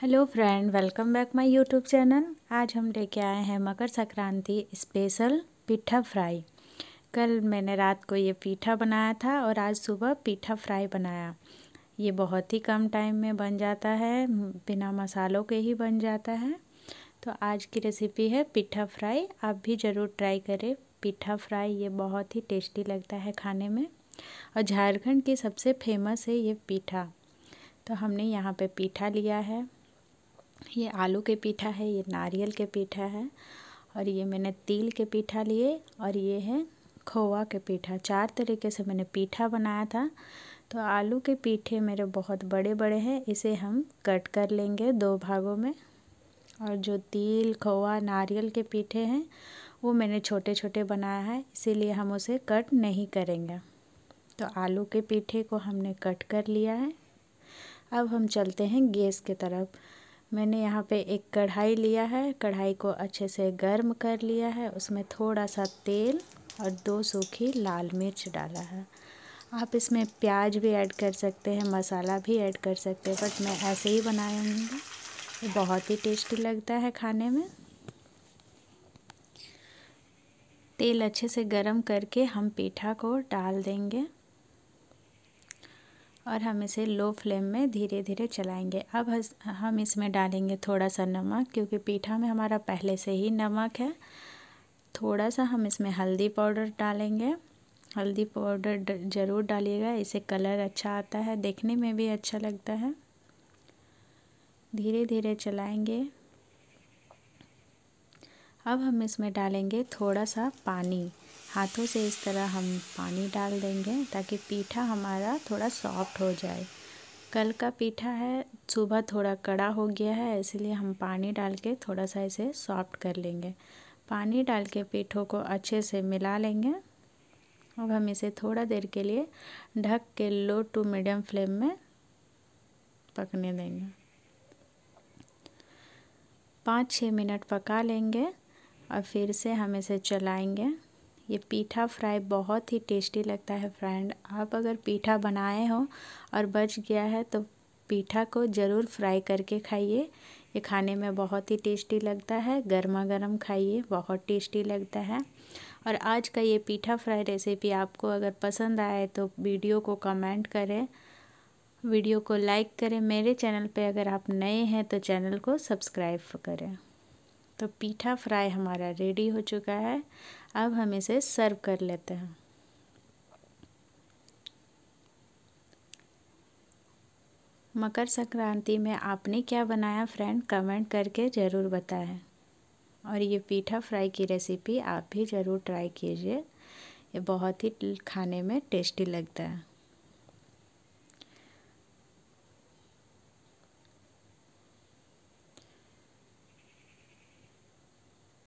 hello friend welcome back my YouTube channel आज हम लेके आए हैं मकर संक्रांति स्पेशल पीठा फ्राई कल मैंने रात को ये पीठा बनाया था और आज सुबह पीठा फ्राई बनाया ये बहुत ही कम टाइम में बन जाता है बिना मसालों के ही बन जाता है तो आज की रेसिपी है पीठा फ्राई आप भी ज़रूर ट्राई करें पीठा फ्राई ये बहुत ही टेस्टी लगता है खाने में और झारखंड की सबसे फेमस है ये पीठा तो हमने यहाँ पे पीठा लिया है ये आलू के पीठा है ये नारियल के पीठा है और ये मैंने तिल के पीठा लिए और ये है खोवा के पीठा चार तरीके से मैंने पीठा बनाया था तो आलू के पीठे मेरे बहुत बड़े बड़े हैं इसे हम कट कर लेंगे दो भागों में और जो तिल खोवा नारियल के पीठे हैं वो मैंने छोटे छोटे बनाया है इसीलिए हम उसे कट नहीं करेंगे तो आलू के पीठे को हमने कट कर लिया है अब हम चलते हैं गैस की तरफ मैंने यहाँ पे एक कढ़ाई लिया है कढ़ाई को अच्छे से गर्म कर लिया है उसमें थोड़ा सा तेल और दो सूखी लाल मिर्च डाला है आप इसमें प्याज भी ऐड कर सकते हैं मसाला भी ऐड कर सकते हैं बट मैं ऐसे ही बनाऊँगी ये बहुत ही टेस्टी लगता है खाने में तेल अच्छे से गरम करके हम पीठा को डाल देंगे और हम इसे लो फ्लेम में धीरे धीरे चलाएंगे अब हम इसमें डालेंगे थोड़ा सा नमक क्योंकि पीठा में हमारा पहले से ही नमक है थोड़ा सा हम इसमें हल्दी पाउडर डालेंगे हल्दी पाउडर ज़रूर डालिएगा इसे कलर अच्छा आता है देखने में भी अच्छा लगता है धीरे धीरे चलाएंगे अब हम इसमें डालेंगे थोड़ा सा पानी हाथों से इस तरह हम पानी डाल देंगे ताकि पीठा हमारा थोड़ा सॉफ्ट हो जाए कल का पीठा है सुबह थोड़ा कड़ा हो गया है इसलिए हम पानी डाल के थोड़ा सा इसे सॉफ्ट कर लेंगे पानी डाल के पीठों को अच्छे से मिला लेंगे अब हम इसे थोड़ा देर के लिए ढक के लो टू मीडियम फ्लेम में पकने देंगे पाँच छः मिनट पका लेंगे और फिर से हम इसे चलाएंगे ये पीठा फ्राई बहुत ही टेस्टी लगता है फ्रेंड आप अगर पीठा बनाए हो और बच गया है तो पीठा को ज़रूर फ्राई करके खाइए ये खाने में बहुत ही टेस्टी लगता है गर्मा गर्म खाइए बहुत टेस्टी लगता है और आज का ये पीठा फ्राई रेसिपी आपको अगर पसंद आए तो वीडियो को कमेंट करें वीडियो को लाइक करें मेरे चैनल पे अगर आप नए हैं तो चैनल को सब्सक्राइब करें तो पीठा फ्राई हमारा रेडी हो चुका है अब हम इसे सर्व कर लेते हैं मकर संक्रांति में आपने क्या बनाया फ्रेंड कमेंट करके ज़रूर बताएं और ये पीठा फ्राई की रेसिपी आप भी ज़रूर ट्राई कीजिए ये बहुत ही खाने में टेस्टी लगता है